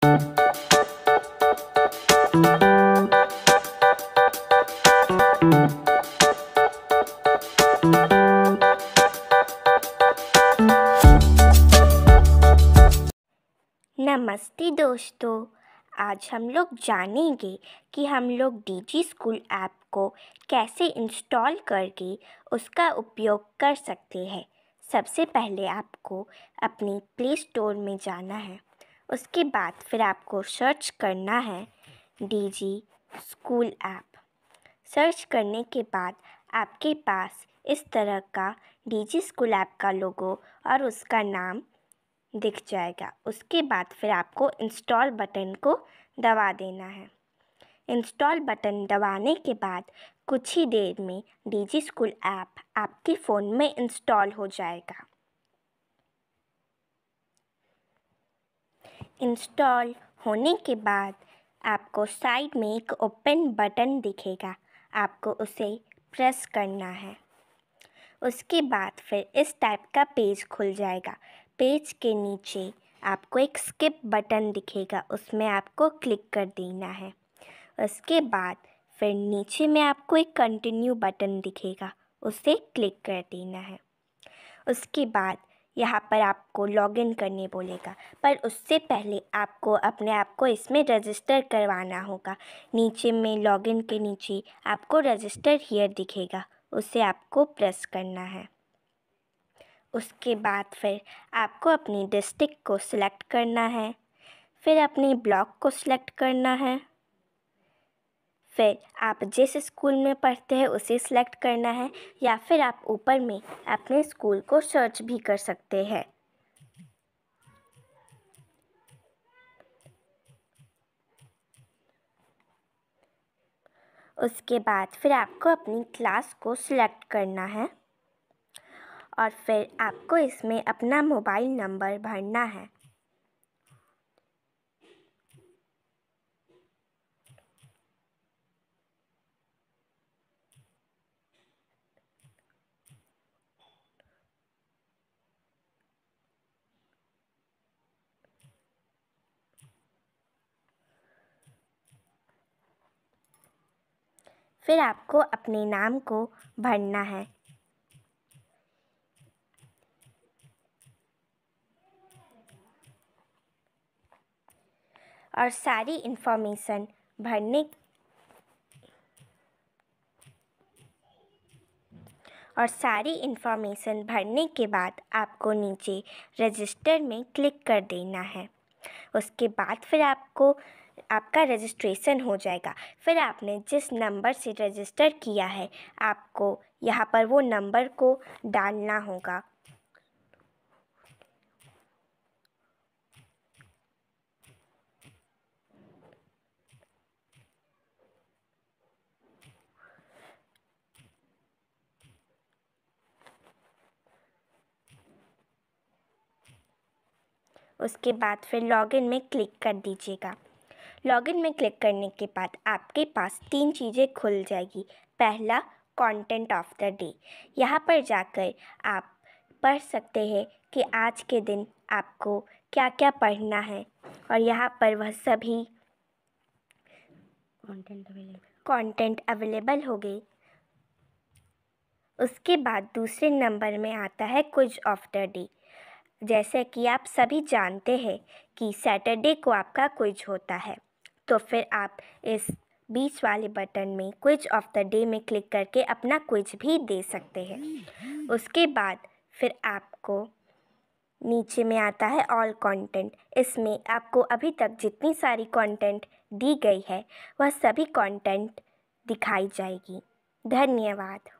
नमस्ते दोस्तों आज हम लोग जानेंगे कि हम लोग डीजी स्कूल ऐप को कैसे इंस्टॉल करके उसका उपयोग कर सकते हैं सबसे पहले आपको अपनी प्ले स्टोर में जाना है उसके बाद फिर आपको सर्च करना है D G school app search करने के बाद आपके पास इस तरह का डीजी स्कूल ऐप का लोगो और उसका नाम दिख जाएगा उसके बाद फिर आपको इंस्टॉल बटन को दबा देना है इंस्टॉल बटन दबाने के बाद कुछ ही देर में डीजी स्कूल ऐप आपके फ़ोन में इंस्टॉल हो जाएगा इंस्टॉल होने के बाद आपको साइड में एक ओपन बटन दिखेगा आपको उसे प्रेस करना है उसके बाद फिर इस टाइप का पेज खुल जाएगा पेज के नीचे आपको एक स्किप बटन दिखेगा उसमें आपको क्लिक कर देना है उसके बाद फिर नीचे में आपको एक कंटिन्यू बटन दिखेगा उसे क्लिक कर देना है उसके बाद यहाँ पर आपको लॉगिन करने बोलेगा पर उससे पहले आपको अपने आप को इसमें रजिस्टर करवाना होगा नीचे में लॉगिन के नीचे आपको रजिस्टर हियर दिखेगा उसे आपको प्रेस करना है उसके बाद फिर आपको अपनी डिस्ट्रिक्ट को सिलेक्ट करना है फिर अपने ब्लॉक को सिलेक्ट करना है फिर आप जिस स्कूल में पढ़ते हैं उसे सिलेक्ट करना है या फिर आप ऊपर में अपने स्कूल को सर्च भी कर सकते हैं उसके बाद फिर आपको अपनी क्लास को सिलेक्ट करना है और फिर आपको इसमें अपना मोबाइल नंबर भरना है फिर आपको अपने नाम को भरना है और सारी इन्फॉर्मेशन भरने और सारी इन्फॉर्मेशन भरने के बाद आपको नीचे रजिस्टर में क्लिक कर देना है उसके बाद फिर आपको आपका रजिस्ट्रेशन हो जाएगा फिर आपने जिस नंबर से रजिस्टर किया है आपको यहाँ पर वो नंबर को डालना होगा उसके बाद फिर लॉगिन में क्लिक कर दीजिएगा लॉगिन में क्लिक करने के बाद आपके पास तीन चीज़ें खुल जाएगी पहला कंटेंट ऑफ द डे यहाँ पर जाकर आप पढ़ सकते हैं कि आज के दिन आपको क्या क्या पढ़ना है और यहाँ पर वह सभी कंटेंट अवेलेबल कंटेंट अवेलेबल हो गए उसके बाद दूसरे नंबर में आता है कुछ ऑफ द डे जैसे कि आप सभी जानते हैं कि सैटरडे को आपका कुछ होता है तो फिर आप इस बीच वाले बटन में क्विज ऑफ द डे में क्लिक करके अपना क्विज भी दे सकते हैं उसके बाद फिर आपको नीचे में आता है ऑल कंटेंट इसमें आपको अभी तक जितनी सारी कंटेंट दी गई है वह सभी कंटेंट दिखाई जाएगी धन्यवाद